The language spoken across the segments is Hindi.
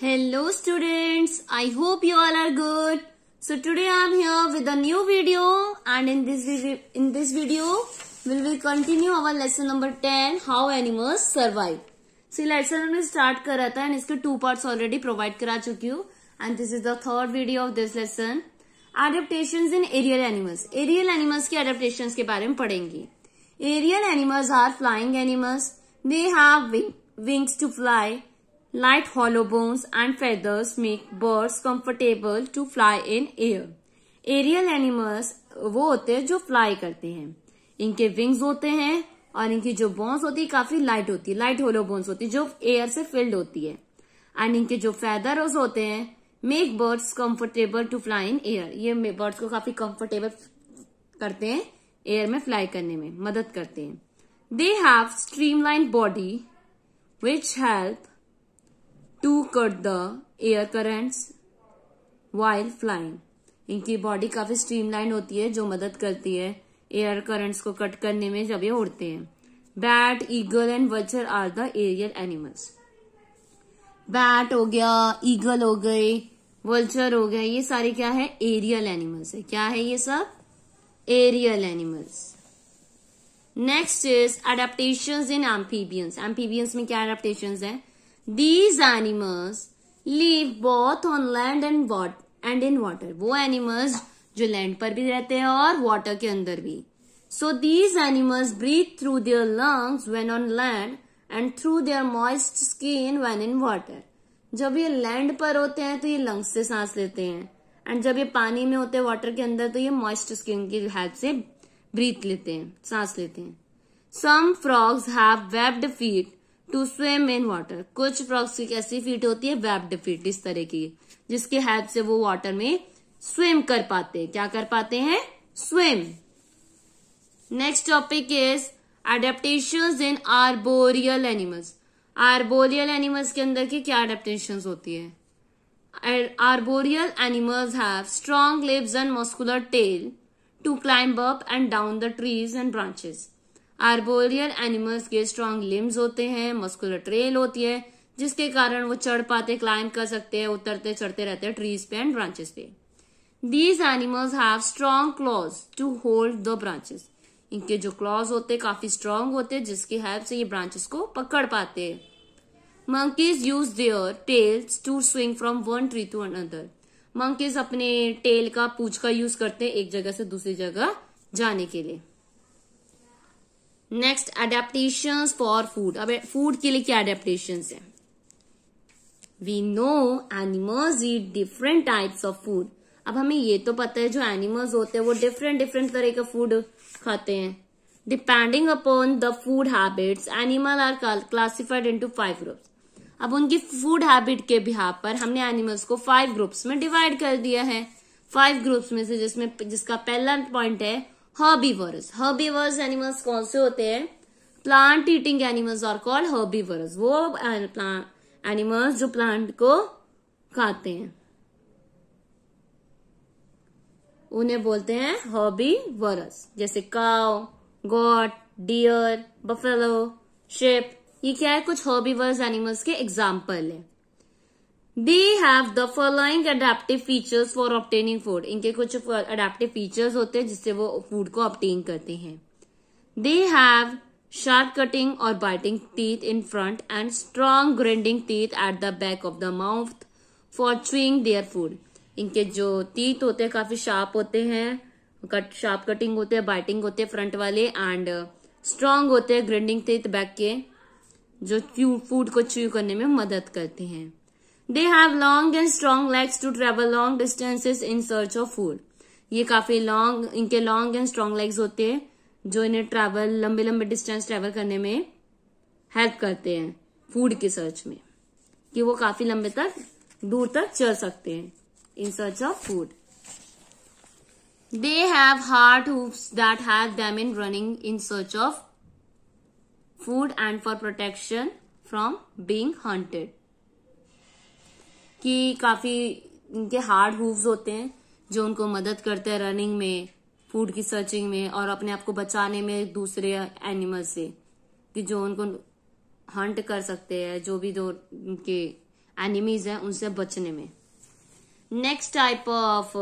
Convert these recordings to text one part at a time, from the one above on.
Hello students I hope you all are good so today I am here with a new video and in this in this video we will continue our lesson number 10 how animals survive. So lesson हमने स्टार्ट रहा था एंड इसके टू पार्ट्स ऑलरेडी प्रोवाइड करा चुकी हूँ and this is the third video of this lesson adaptation in aerial animals aerial animals के एडेप्टेशन के बारे में पढ़ेंगे aerial animals are flying animals they have wings to fly Light hollow bones and feathers make birds comfortable to fly in air. Aerial animals वो होते हैं जो फ्लाई करते हैं इनके विंग्स होते हैं और इनकी जो बोन्स होती है काफी लाइट होती है लाइट होलो बोन्स होती है जो एयर से फिल्ड होती है एंड इनके जो फेदर्स होते हैं make birds comfortable to fly in air ये बर्ड्स को काफी कंफर्टेबल करते हैं एयर में फ्लाई करने में मदद करते हैं they have streamline body which help to cut the air currents while flying. इनकी बॉडी काफी स्ट्रीमलाइन होती है जो मदद करती है एयर करंट्स को कट करने में जब ये उड़ते हैं bat eagle and vulture are the aerial animals bat हो गया ईगल हो गए वल्चर हो गए ये सारे क्या है एरियल एनिमल्स है क्या है ये सब aerial animals next is adaptation in amphibians amphibians में क्या अडेप्टेशन है these animals live both on land and what and in water वो एनिमल्स जो लैंड पर भी रहते हैं और वॉटर के अंदर भी so these animals breathe through their lungs when on land and through their moist skin when in water जब ये लैंड पर होते हैं तो ये लंग्स से सांस लेते हैं एंड जब ये पानी में होते हैं वॉटर के अंदर तो ये मॉइस्ट स्किन की हेल्प से ब्रीथ लेते हैं सांस लेते हैं some frogs have webbed feet to swim in water कुछ की कैसी फीट होती है वेब्ड फीट इस तरह की जिसके हेल्प से वो वाटर में स्विम कर पाते हैं क्या कर पाते हैं swim next topic is adaptation in arboreal animals arboreal animals के अंदर की क्या एडेप्टेशन होती है arboreal animals have strong limbs and muscular tail to climb up and down the trees and branches arboreal animals के स्ट्रांग लिम्स होते हैं मस्कुलर ट्रेल होती है जिसके कारण वो चढ़ पाते क्लाइंब कर सकते हैं उतरते चढ़ते रहते हैं ट्रीज पे एंड ब्रांचेस पे these animals have strong claws to hold the branches इनके जो क्लॉज होते हैं काफी स्ट्रांग होते हैं जिसकी हेल्प से ये ब्रांचेस को पकड़ पाते हैं monkeys use their tails to swing from one tree to another monkeys अपने टेल का पूछ का यूज करते हैं एक जगह से दूसरी जगह जाने के लिए नेक्स्ट अडेप्टेशन फॉर फूड अब फूड के लिए क्या अडेप्टेशन है we know animals eat different types of food अब हमें ये तो पता है जो एनिमल्स होते हैं वो डिफरेंट डिफरेंट तरह का फूड खाते हैं depending upon the food habits animal are classified into five groups अब उनकी फूड हैबिट के बिहार पर हमने एनिमल्स को फाइव ग्रुप्स में डिवाइड कर दिया है फाइव ग्रुप्स में से जिसमें जिसका पहला पॉइंट है हर्बीवर्स हर्बीवर्स एनिमल्स कौन से होते हैं plant eating animals are called herbivores वो प्लांट अं, एनिमल्स जो प्लांट को खाते हैं उन्हें बोलते हैं वर्स जैसे काव गॉट डियर बफेलो शेप ये क्या है कुछ वर्स एनिमल्स के एग्जाम्पल है they have the following adaptive features for obtaining food इनके कुछ अडेप्टिव फीचर्स होते हैं जिससे वो फूड को ऑप्टेन करते हैं दे हैव शार्प कटिंग और biting teeth in front and strong grinding teeth at the back of the mouth for chewing their food इनके जो टीथ होते हैं काफी शार्प होते हैं कट शार्प कटिंग होते हैं बाइटिंग होते हैं फ्रंट वाले एंड स्ट्रांग होते हैं ग्रेंडिंग टीथ बैक के जो फूड को च्यू करने में मदद करते हैं they have long and strong legs to travel long distances in search of food ये काफी लॉन्ग इनके लॉन्ग एंड स्ट्रॉन्ग लेग्स होते हैं जो इन्हें ट्रैवल लंबे लंबे डिस्टेंस ट्रेवल करने में हेल्प करते हैं फूड के सर्च में कि वो काफी लंबे तक दूर तक चल सकते हैं in search of food they have hard hoofs that have them in running in search of food and for protection from being hunted कि काफी इनके हार्ड हूव्स होते हैं जो उनको मदद करते हैं रनिंग में फूड की सर्चिंग में और अपने आप को बचाने में दूसरे एनिमल से कि जो उनको हंट कर सकते हैं जो भी जो उनके एनिमीज हैं उनसे बचने में नेक्स्ट टाइप ऑफ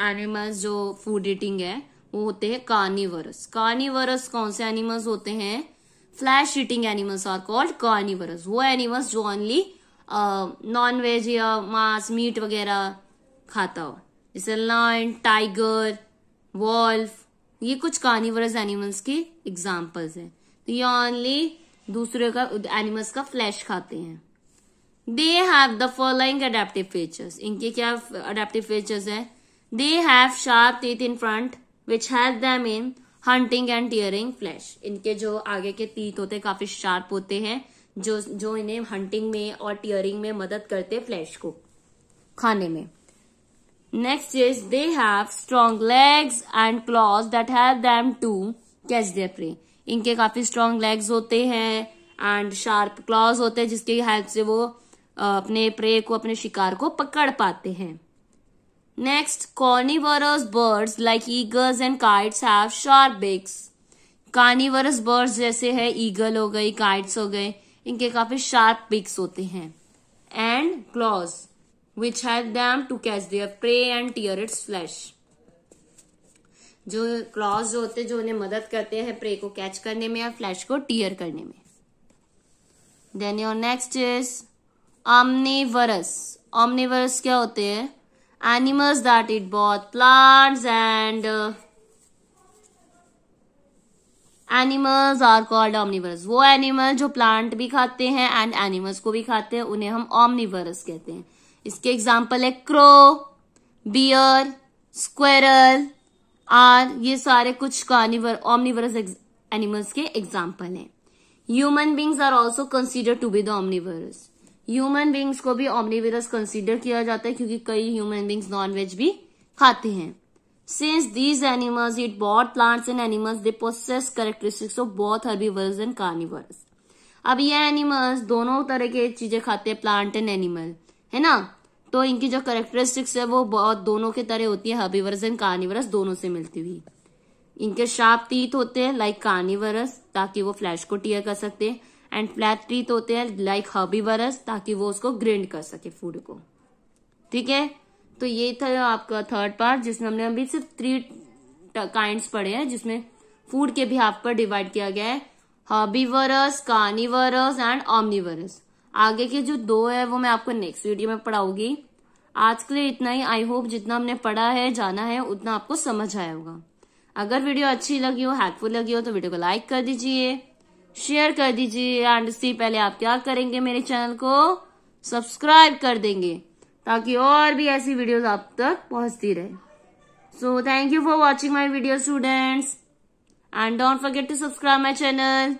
एनिमल्स जो फूड ईटिंग है वो होते हैं कार्निवरस कार्निवरस कौन से एनिमल्स होते हैं flesh eating animals are called carnivorous वो एनिमल्स जो ओनली नॉन वेज या मांस मीट वगैरह खाता हो जैसे लाइन टाइगर वॉल्फ ये कुछ कार्निवरस एनिमल्स की एग्जाम्पल्स हैं तो ये ऑनली दूसरे का एनिमल्स का फ्लैश खाते हैं they have the following adaptive features इनके क्या अडेप्टिव फीचर्स है they have sharp teeth in front which help them in hunting and tearing flesh इनके जो आगे के तीत होते काफी शार्प होते हैं जो जो इन्हें हंटिंग में और टियरिंग में मदद करते फ्लैश को खाने में next is they have strong legs and claws that have them to catch their prey इनके काफी स्ट्रॉन्ग लेग्स होते हैं एंड शार्प क्लॉज होते हैं जिसके हेल्प से वो अपने प्रे को अपने शिकार को पकड़ पाते हैं next carnivorous birds like eagles and kites have sharp beaks carnivorous birds जैसे है ईगल हो गई काइट्स हो गए इनके काफी शार्प पिक्स होते हैं and claws which help them to catch their prey and tear its flesh जो क्लॉज जो होते हैं जो उन्हें मदद करते हैं प्रे को कैच करने में या फ्लैश को टीयर करने में then your next is omnivores omnivores क्या होते हैं animals that eat both plants and animals are called omnivores वो एनिमल जो प्लांट भी खाते हैं एंड एनिमल्स को भी खाते हैं उन्हें हम ऑमनिवर्स कहते हैं इसके एग्जाम्पल है क्रो बियर स्क्वेरल आर ये सारे कुछ कार्निवर ऑमनिवर्स एनिमल्स के एग्जाम्पल हैं human beings are also consider to be the omnivores human beings को भी ऑमनिवर्स कंसिडर किया जाता है क्योंकि कई ह्यूमन बींग्स नॉनवेज भी खाते हैं Since these animals eat both plants and animals, they possess characteristics of both herbivores and carnivores. अब ये एनिमल्स दोनों तरह के चीजें खाते हैं प्लांट एंड एनिमल है ना तो इनकी जो करेक्टरिस्टिक्स है वो बहुत दोनों के तरह होती है हबीवरस एंड कार्निवरस दोनों से मिलती हुई इनके शार्प टीथ होते हैं लाइक कार्निवरस ताकि वो फ्लैश को टियर कर सकते हैं एंड फ्लैट टीथ होते हैं लाइक हबीवरस ताकि वो उसको ग्रिंड कर सके फूड को ठीक है तो ये था आपका थर्ड पार्ट जिसमें हमने अभी सिर्फ थ्री काइंड पढ़े हैं जिसमें फूड के भी हाफ पर डिवाइड किया गया है हॉबीवरस कानीवरस एंड ऑमनीवरस आगे के जो दो है वो मैं आपको नेक्स्ट वीडियो में पढ़ाऊंगी आज के लिए इतना ही आई होप जितना हमने पढ़ा है जाना है उतना आपको समझ आया होगा अगर वीडियो अच्छी लगी हो हेल्पफुल लगी हो तो वीडियो को लाइक कर दीजिए शेयर कर दीजिए एंड उससे पहले आप क्या करेंगे मेरे चैनल को सब्सक्राइब कर देंगे ताकि और भी ऐसी वीडियोस आप तक पहुंचती रहे so thank you for watching my video students and don't forget to subscribe my channel